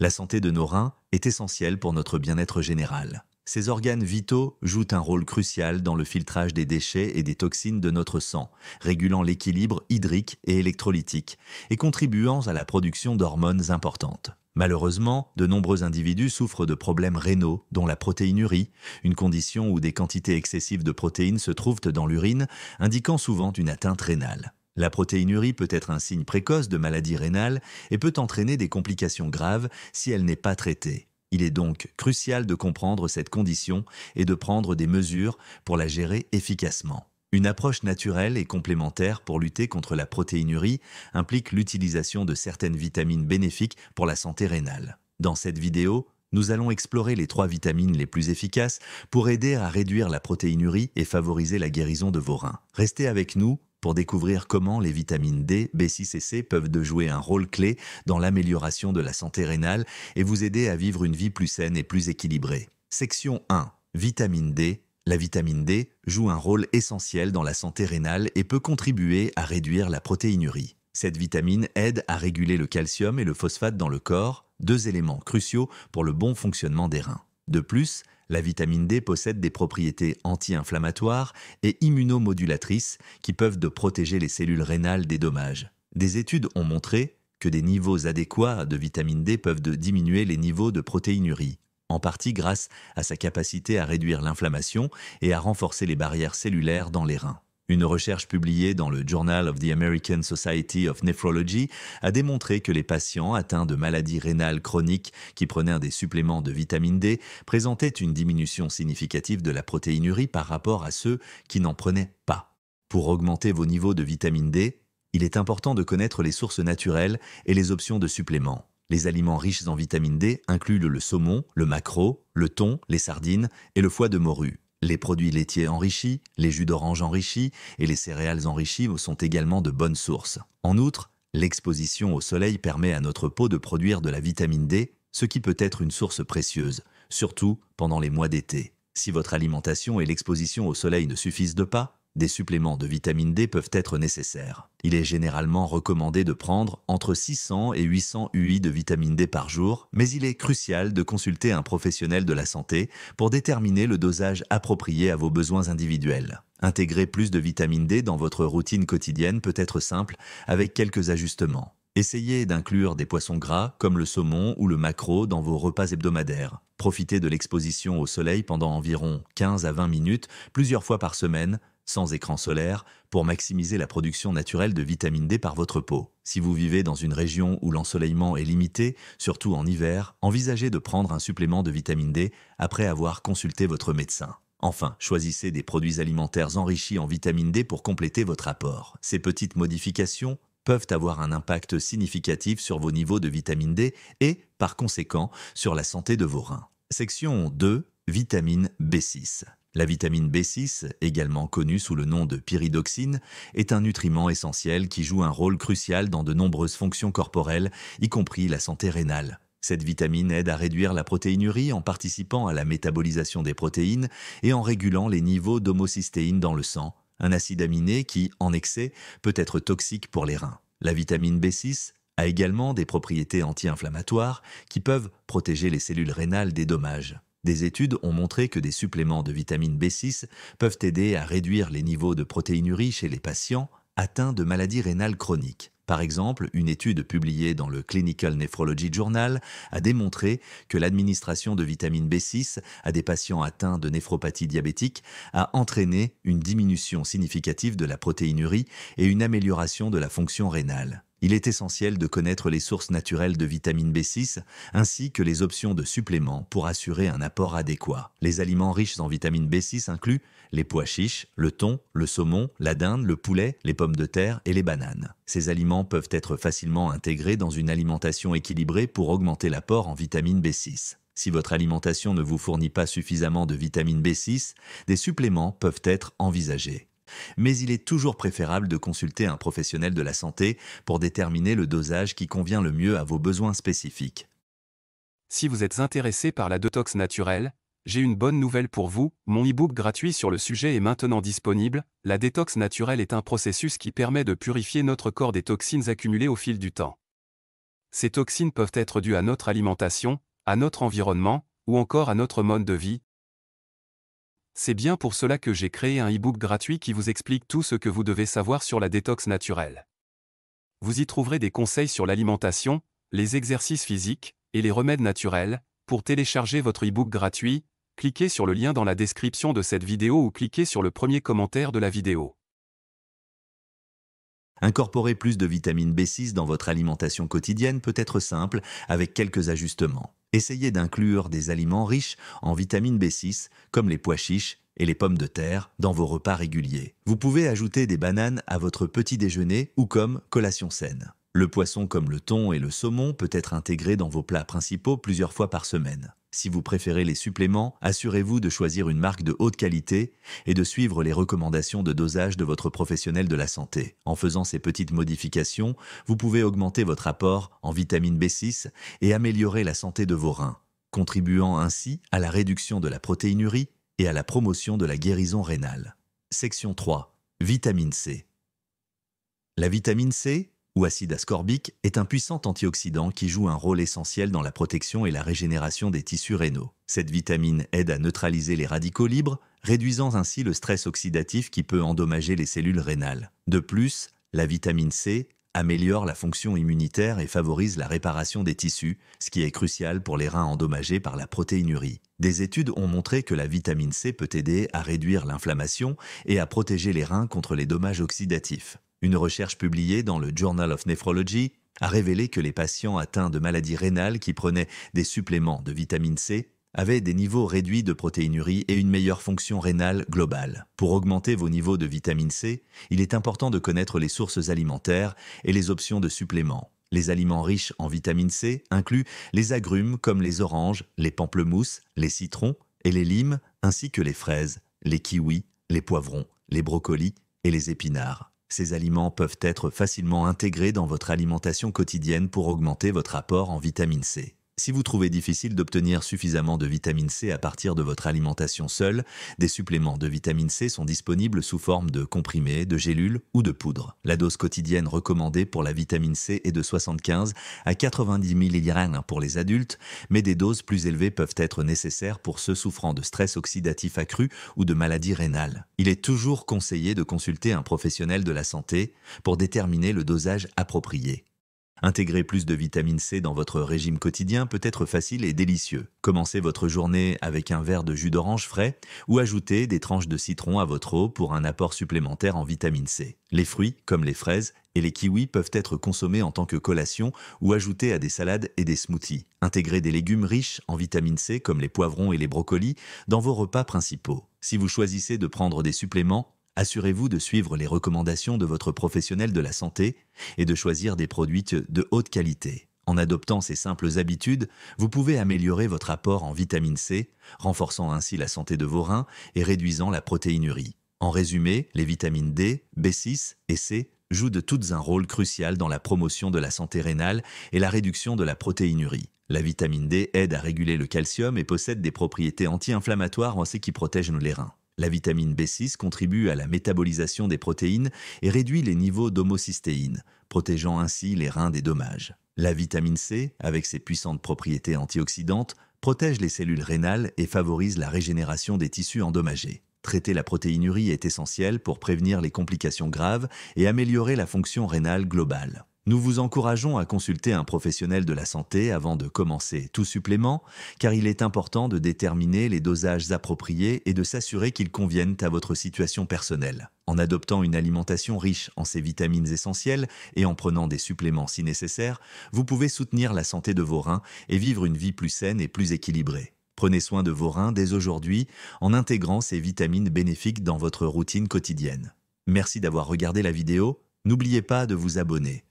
La santé de nos reins est essentielle pour notre bien-être général. Ces organes vitaux jouent un rôle crucial dans le filtrage des déchets et des toxines de notre sang, régulant l'équilibre hydrique et électrolytique, et contribuant à la production d'hormones importantes. Malheureusement, de nombreux individus souffrent de problèmes rénaux, dont la protéinurie, une condition où des quantités excessives de protéines se trouvent dans l'urine, indiquant souvent une atteinte rénale. La protéinurie peut être un signe précoce de maladie rénale et peut entraîner des complications graves si elle n'est pas traitée. Il est donc crucial de comprendre cette condition et de prendre des mesures pour la gérer efficacement. Une approche naturelle et complémentaire pour lutter contre la protéinurie implique l'utilisation de certaines vitamines bénéfiques pour la santé rénale. Dans cette vidéo, nous allons explorer les trois vitamines les plus efficaces pour aider à réduire la protéinurie et favoriser la guérison de vos reins. Restez avec nous pour découvrir comment les vitamines D, B6 et C peuvent de jouer un rôle clé dans l'amélioration de la santé rénale et vous aider à vivre une vie plus saine et plus équilibrée. Section 1. Vitamine D. La vitamine D joue un rôle essentiel dans la santé rénale et peut contribuer à réduire la protéinurie. Cette vitamine aide à réguler le calcium et le phosphate dans le corps, deux éléments cruciaux pour le bon fonctionnement des reins. De plus, la vitamine D possède des propriétés anti-inflammatoires et immunomodulatrices qui peuvent de protéger les cellules rénales des dommages. Des études ont montré que des niveaux adéquats de vitamine D peuvent diminuer les niveaux de protéinurie, en partie grâce à sa capacité à réduire l'inflammation et à renforcer les barrières cellulaires dans les reins. Une recherche publiée dans le Journal of the American Society of Nephrology a démontré que les patients atteints de maladies rénales chroniques qui prenaient des suppléments de vitamine D présentaient une diminution significative de la protéinurie par rapport à ceux qui n'en prenaient pas. Pour augmenter vos niveaux de vitamine D, il est important de connaître les sources naturelles et les options de suppléments. Les aliments riches en vitamine D incluent le saumon, le maquereau, le thon, les sardines et le foie de morue. Les produits laitiers enrichis, les jus d'orange enrichis et les céréales enrichies sont également de bonnes sources. En outre, l'exposition au soleil permet à notre peau de produire de la vitamine D, ce qui peut être une source précieuse, surtout pendant les mois d'été. Si votre alimentation et l'exposition au soleil ne suffisent de pas, des suppléments de vitamine D peuvent être nécessaires. Il est généralement recommandé de prendre entre 600 et 800 UI de vitamine D par jour, mais il est crucial de consulter un professionnel de la santé pour déterminer le dosage approprié à vos besoins individuels. Intégrer plus de vitamine D dans votre routine quotidienne peut être simple, avec quelques ajustements. Essayez d'inclure des poissons gras comme le saumon ou le maquereau dans vos repas hebdomadaires. Profitez de l'exposition au soleil pendant environ 15 à 20 minutes plusieurs fois par semaine sans écran solaire, pour maximiser la production naturelle de vitamine D par votre peau. Si vous vivez dans une région où l'ensoleillement est limité, surtout en hiver, envisagez de prendre un supplément de vitamine D après avoir consulté votre médecin. Enfin, choisissez des produits alimentaires enrichis en vitamine D pour compléter votre apport. Ces petites modifications peuvent avoir un impact significatif sur vos niveaux de vitamine D et, par conséquent, sur la santé de vos reins. Section 2. Vitamine B6. La vitamine B6, également connue sous le nom de pyridoxine, est un nutriment essentiel qui joue un rôle crucial dans de nombreuses fonctions corporelles, y compris la santé rénale. Cette vitamine aide à réduire la protéinurie en participant à la métabolisation des protéines et en régulant les niveaux d'homocystéine dans le sang, un acide aminé qui, en excès, peut être toxique pour les reins. La vitamine B6 a également des propriétés anti-inflammatoires qui peuvent protéger les cellules rénales des dommages. Des études ont montré que des suppléments de vitamine B6 peuvent aider à réduire les niveaux de protéinurie chez les patients atteints de maladies rénales chroniques. Par exemple, une étude publiée dans le Clinical Nephrology Journal a démontré que l'administration de vitamine B6 à des patients atteints de néphropathie diabétique a entraîné une diminution significative de la protéinurie et une amélioration de la fonction rénale il est essentiel de connaître les sources naturelles de vitamine B6 ainsi que les options de suppléments pour assurer un apport adéquat. Les aliments riches en vitamine B6 incluent les pois chiches, le thon, le saumon, la dinde, le poulet, les pommes de terre et les bananes. Ces aliments peuvent être facilement intégrés dans une alimentation équilibrée pour augmenter l'apport en vitamine B6. Si votre alimentation ne vous fournit pas suffisamment de vitamine B6, des suppléments peuvent être envisagés mais il est toujours préférable de consulter un professionnel de la santé pour déterminer le dosage qui convient le mieux à vos besoins spécifiques. Si vous êtes intéressé par la détox naturelle, j'ai une bonne nouvelle pour vous, mon e-book gratuit sur le sujet est maintenant disponible. La détox naturelle est un processus qui permet de purifier notre corps des toxines accumulées au fil du temps. Ces toxines peuvent être dues à notre alimentation, à notre environnement, ou encore à notre mode de vie, c'est bien pour cela que j'ai créé un e-book gratuit qui vous explique tout ce que vous devez savoir sur la détox naturelle. Vous y trouverez des conseils sur l'alimentation, les exercices physiques et les remèdes naturels. Pour télécharger votre e-book gratuit, cliquez sur le lien dans la description de cette vidéo ou cliquez sur le premier commentaire de la vidéo. Incorporer plus de vitamine B6 dans votre alimentation quotidienne peut être simple avec quelques ajustements. Essayez d'inclure des aliments riches en vitamine B6, comme les pois chiches et les pommes de terre, dans vos repas réguliers. Vous pouvez ajouter des bananes à votre petit déjeuner ou comme collation saine. Le poisson comme le thon et le saumon peut être intégré dans vos plats principaux plusieurs fois par semaine. Si vous préférez les suppléments, assurez-vous de choisir une marque de haute qualité et de suivre les recommandations de dosage de votre professionnel de la santé. En faisant ces petites modifications, vous pouvez augmenter votre apport en vitamine B6 et améliorer la santé de vos reins, contribuant ainsi à la réduction de la protéinurie et à la promotion de la guérison rénale. Section 3. Vitamine C. La vitamine C ou acide ascorbique, est un puissant antioxydant qui joue un rôle essentiel dans la protection et la régénération des tissus rénaux. Cette vitamine aide à neutraliser les radicaux libres, réduisant ainsi le stress oxydatif qui peut endommager les cellules rénales. De plus, la vitamine C améliore la fonction immunitaire et favorise la réparation des tissus, ce qui est crucial pour les reins endommagés par la protéinurie. Des études ont montré que la vitamine C peut aider à réduire l'inflammation et à protéger les reins contre les dommages oxydatifs. Une recherche publiée dans le Journal of Nephrology a révélé que les patients atteints de maladies rénales qui prenaient des suppléments de vitamine C avaient des niveaux réduits de protéinurie et une meilleure fonction rénale globale. Pour augmenter vos niveaux de vitamine C, il est important de connaître les sources alimentaires et les options de suppléments. Les aliments riches en vitamine C incluent les agrumes comme les oranges, les pamplemousses, les citrons et les limes, ainsi que les fraises, les kiwis, les poivrons, les brocolis et les épinards. Ces aliments peuvent être facilement intégrés dans votre alimentation quotidienne pour augmenter votre apport en vitamine C. Si vous trouvez difficile d'obtenir suffisamment de vitamine C à partir de votre alimentation seule, des suppléments de vitamine C sont disponibles sous forme de comprimés, de gélules ou de poudre. La dose quotidienne recommandée pour la vitamine C est de 75 à 90 mg pour les adultes, mais des doses plus élevées peuvent être nécessaires pour ceux souffrant de stress oxydatif accru ou de maladies rénales. Il est toujours conseillé de consulter un professionnel de la santé pour déterminer le dosage approprié. Intégrer plus de vitamine C dans votre régime quotidien peut être facile et délicieux. Commencez votre journée avec un verre de jus d'orange frais ou ajoutez des tranches de citron à votre eau pour un apport supplémentaire en vitamine C. Les fruits, comme les fraises et les kiwis, peuvent être consommés en tant que collation ou ajoutés à des salades et des smoothies. Intégrez des légumes riches en vitamine C, comme les poivrons et les brocolis, dans vos repas principaux. Si vous choisissez de prendre des suppléments, assurez-vous de suivre les recommandations de votre professionnel de la santé et de choisir des produits de haute qualité. En adoptant ces simples habitudes, vous pouvez améliorer votre apport en vitamine C, renforçant ainsi la santé de vos reins et réduisant la protéinurie. En résumé, les vitamines D, B6 et C jouent de toutes un rôle crucial dans la promotion de la santé rénale et la réduction de la protéinurie. La vitamine D aide à réguler le calcium et possède des propriétés anti-inflammatoires en ce qui protège les reins. La vitamine B6 contribue à la métabolisation des protéines et réduit les niveaux d'homocystéine, protégeant ainsi les reins des dommages. La vitamine C, avec ses puissantes propriétés antioxydantes, protège les cellules rénales et favorise la régénération des tissus endommagés. Traiter la protéinurie est essentiel pour prévenir les complications graves et améliorer la fonction rénale globale. Nous vous encourageons à consulter un professionnel de la santé avant de commencer tout supplément, car il est important de déterminer les dosages appropriés et de s'assurer qu'ils conviennent à votre situation personnelle. En adoptant une alimentation riche en ces vitamines essentielles et en prenant des suppléments si nécessaire, vous pouvez soutenir la santé de vos reins et vivre une vie plus saine et plus équilibrée. Prenez soin de vos reins dès aujourd'hui en intégrant ces vitamines bénéfiques dans votre routine quotidienne. Merci d'avoir regardé la vidéo, n'oubliez pas de vous abonner.